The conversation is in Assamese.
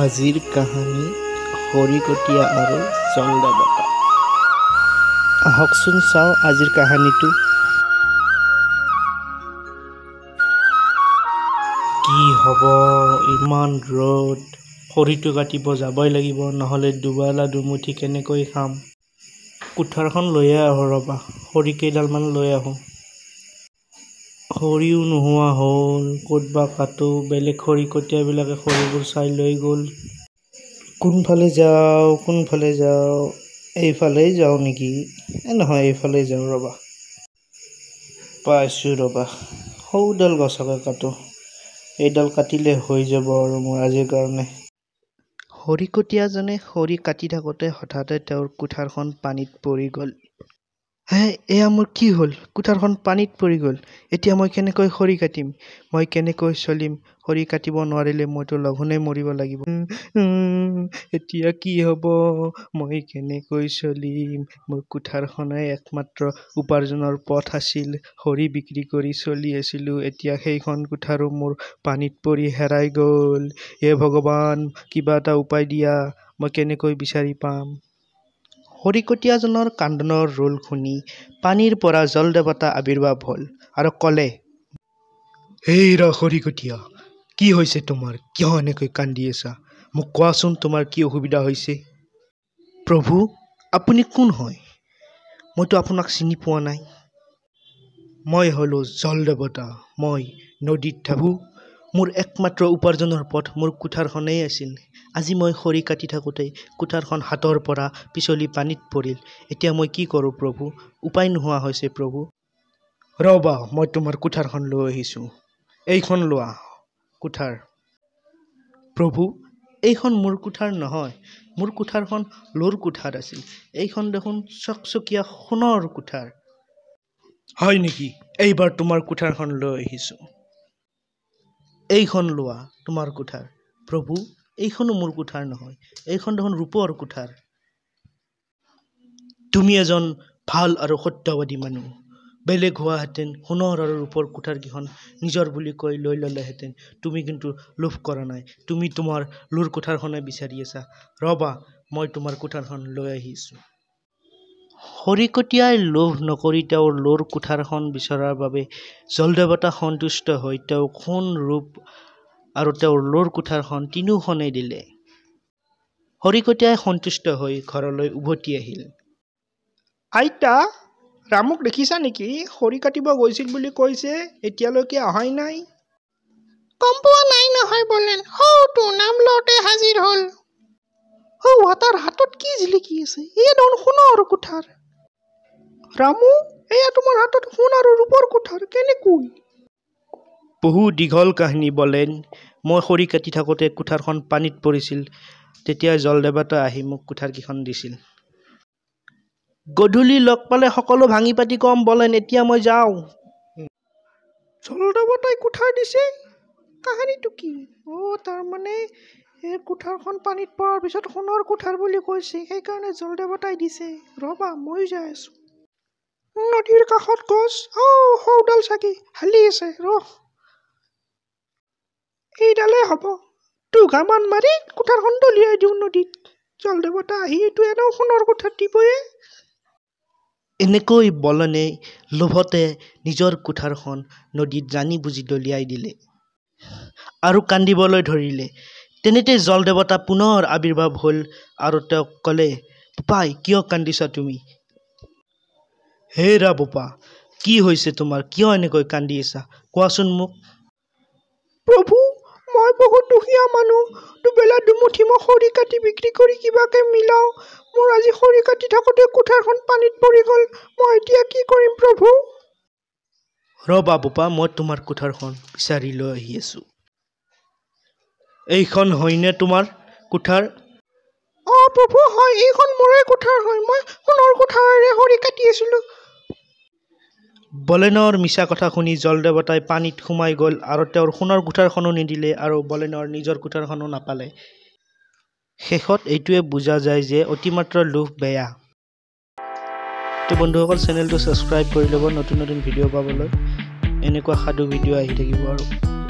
আজিৰ কাহিনী খৰিকটীয়া আৰু চন্দ্ৰবতা আহকচোন চাওঁ আজিৰ কাহিনীটো কি হ'ব ইমান ৰ'দ খৰিটো কাটিব যাবই লাগিব নহ'লে দুবেলা দুমুঠি কেনেকৈ খাম কুঠাৰখন লৈয়ে আহোঁ ৰ'বা খৰি কেইডালমান লৈ আহোঁ খৰিও নোহোৱা হ'ল ক'ত বা কাটো বেলেগ খৰি কটিয়াবিলাকে খৰিবোৰ চাই লৈ গ'ল কোনফালে যাওঁ কোনফালে যাওঁ এইফালেই যাওঁ নেকি এই নহয় এইফালেই যাওঁ ৰ'বা পাইছোঁ ৰ'বা সৌডাল গছকে কাটো এইডাল কাটিলে হৈ যাব আৰু মোৰ আজিৰ কাৰণে খৰিকটীয়াজনে খৰি কাটি থাকোঁতে হঠাতে তেওঁৰ কোঠাৰখন পানীত পৰি গ'ল হে এয়া মোৰ কি হ'ল কুঠাৰখন পানীত পৰি গ'ল এতিয়া মই কেনেকৈ খৰি কাটিম মই কেনেকৈ চলিম খৰি কাটিব নোৱাৰিলে মইতো লঘোণে মৰিব লাগিব এতিয়া কি হ'ব মই কেনেকৈ চলিম মোৰ কুঠাৰখনেই একমাত্ৰ উপাৰ্জনৰ পথ আছিল খৰি বিক্ৰী কৰি চলি আছিলোঁ এতিয়া সেইখন কুঠাৰো মোৰ পানীত পৰি হেৰাই গ'ল হে ভগৱান কিবা এটা উপায় দিয়া মই কেনেকৈ বিচাৰি পাম হৰিকটীয়াজনৰ কান্দনৰ ৰোল শুনি পানীৰ পৰা জল দেৱতা আৱিৰ্ভাৱ হ'ল আৰু ক'লে হেই ৰ হৰিকটীয়া কি হৈছে তোমাৰ কিয় এনেকৈ কান্দি আছা মোক কোৱাচোন তোমাৰ কি অসুবিধা হৈছে প্ৰভু আপুনি কোন হয় মইতো আপোনাক চিনি পোৱা নাই মই হ'লোঁ জল দেৱতা মই নদীত থাকোঁ মোৰ একমাত্ৰ উপাৰ্জনৰ পথ মোৰ কোঠাৰখনেই আছিল আজি মই খৰি কাটি থাকোঁতেই কুঠাৰখন হাতৰ পৰা পিছলি পানীত পৰিল এতিয়া মই কি কৰোঁ প্ৰভু উপায় নোহোৱা হৈছে প্ৰভু ৰবা মই তোমাৰ কুঠাৰখন লৈ আহিছোঁ এইখন লোৱা কুঠাৰ প্ৰভু এইখন মোৰ কুঠাৰ নহয় মোৰ কুঠাৰখন লোৰ কুঠাৰ আছিল এইখন দেখোন চকচকীয়া সোণৰ কুঠাৰ হয় নেকি এইবাৰ তোমাৰ কুঠাৰখন লৈ আহিছোঁ এইখন লোৱা তোমাৰ কুঠাৰ প্ৰভু এইখনো মোৰ কোঠাৰ নহয় এইখন দেখোন ৰূপৰ কোঠাৰ তুমি এজন ভাল আৰু সত্যবাদী মানুহ বেলেগ হোৱাহেঁতেন সোণৰ আৰু ৰূপৰ কোঠাৰ কেইখন নিজৰ বুলি কৈ লৈ ল'লেহেঁতেন তুমি কিন্তু লোভ কৰা নাই তুমি তোমাৰ লোৰ কোঠাৰখনে বিচাৰি আছা ৰ'বা মই তোমাৰ কোঠাৰখন লৈ আহিছোঁ হৰিকটীয়াই লোভ নকৰি তেওঁৰ লোৰ কোঠাৰখন বিচৰাৰ বাবে জলদেৱতা সন্তুষ্ট হৈ তেওঁক সোণ ৰূপ আৰু তেওঁৰ লোৰ কোঠাৰখন তিনিওখনে দিলে হৰিকটীয়াই সন্তুষ্ট হৈ ঘৰলৈ উভতি আহিল আইতা ৰামক দেখিছা নেকি খৰি কাটিব গৈছিল বুলি কৈছে এতিয়ালৈকে অহাই নাই গম পোৱা নাই নহয় বলেন নাম লওঁতে হাজিৰ হ'ল তাৰ হাতত কি জিলিকি আছে এয়া দেখোন সোণৰ কোঠাৰ ৰামু এয়া তোমাৰ হাতত সোণ আৰু ৰূপৰ কোঠাৰ কেনেকৈ বহু দীঘল কাহিনী বলেন মই খৰি কাটি থাকোঁতে কোঠাৰখন পানীত পৰিছিল তেতিয়া জলদেৱাটো আহি মোক কুঠাৰকেইখন দিছিল গধূলি লগ পালে সকলো ভাঙি পাতি কম বলেন এতিয়া মই যাওঁ জলদেৱতাই কুঠাৰ দিছে কাহিনীটো কি অ' তাৰমানে এই কুঠাৰখন পানীত পৰাৰ পিছত সোণৰ কোঠাৰ বুলি কৈছে সেইকাৰণে জলদেৱতাই দিছে ৰ'বা মই যাই আছোঁ নদীৰ কাষত গছ অ' সৌডাল চাকি হালি আছে ৰ এইডালে হ'ব দুঘামান মাৰি কোঠাৰখন দলিয়াই দিওঁ নদীত জল দেৱতা আহি এইটো এনেও সোণৰ কোঠাত দিবয়ে এনেকৈ বলনে লোভতে নিজৰ কোঠাৰখন নদীত জানি বুজি দলিয়াই দিলে আৰু কান্দিবলৈ ধৰিলে তেনেতে জল দেৱতা পুনৰ আৱিৰ্ভাৱ হ'ল আৰু তেওঁক ক'লে পাই কিয় কান্দিছা তুমি হেৰা বোপা কি হৈছে তোমাৰ কিয় এনেকৈ কান্দি আছা কোৱাচোন মোক প্ৰভু মই বহুত দুখীয়া মানুহ দুবেলা দুমুঠি মই খৰি কাটি বিক্ৰী কৰি কিবাকে মিলাওঁ মোৰ আজি খৰি কাটি থাকোঁতে কোঠাৰখন পানীত পৰি গ'ল মই এতিয়া কি কৰিম প্ৰভু ৰবা বোপা মই তোমাৰ কোঠাৰখন বিচাৰি লৈ আহি আছোঁ এইখন হয়নে তোমাৰ কোঠাৰ অঁ প্ৰভু হয় এইখন মোৰে কোঠাৰ হয় মই সোণৰ কোঠাৰে খৰি কাটি আছিলোঁ বলেনৰ মিছা কথা শুনি জলদেৱতাই পানীত সোমাই গ'ল আৰু তেওঁৰ সোণৰ কোঠাৰখনো নিদিলে আৰু বলেনৰ নিজৰ কোঠাৰখনো নাপালে শেষত এইটোৱে বুজা যায় যে অতিমাত্ৰা লোভ বেয়া তো বন্ধুসকল চেনেলটো ছাবস্ক্ৰাইব কৰি ল'ব নতুন নতুন ভিডিঅ' পাবলৈ এনেকুৱা সাধু ভিডিঅ' আহি থাকিব আৰু